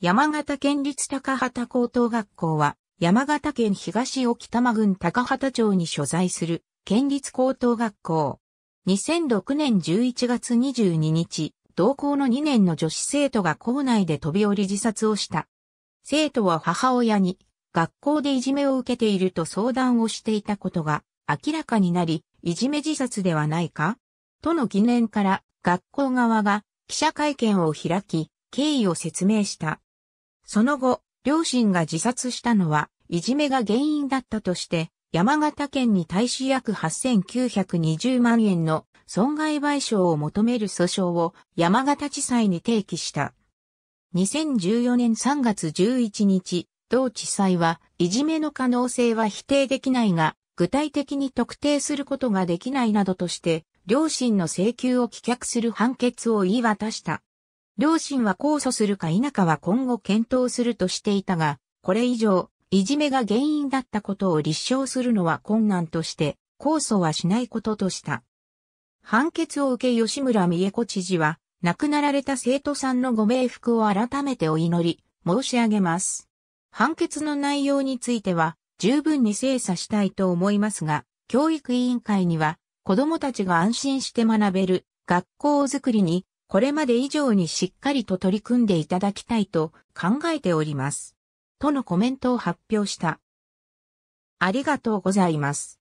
山形県立高畑高等学校は、山形県東沖玉郡高畑町に所在する県立高等学校。2006年11月22日、同校の2年の女子生徒が校内で飛び降り自殺をした。生徒は母親に、学校でいじめを受けていると相談をしていたことが明らかになり、いじめ自殺ではないかとの疑念から、学校側が記者会見を開き、経緯を説明した。その後、両親が自殺したのは、いじめが原因だったとして、山形県に対し約8920万円の損害賠償を求める訴訟を山形地裁に提起した。2014年3月11日、同地裁はいじめの可能性は否定できないが、具体的に特定することができないなどとして、両親の請求を棄却する判決を言い渡した。両親は控訴するか否かは今後検討するとしていたが、これ以上、いじめが原因だったことを立証するのは困難として、控訴はしないこととした。判決を受け吉村美恵子知事は、亡くなられた生徒さんのご冥福を改めてお祈り、申し上げます。判決の内容については、十分に精査したいと思いますが、教育委員会には、子供たちが安心して学べる、学校づくりにこれまで以上にしっかりと取り組んでいただきたいと考えております。とのコメントを発表した。ありがとうございます。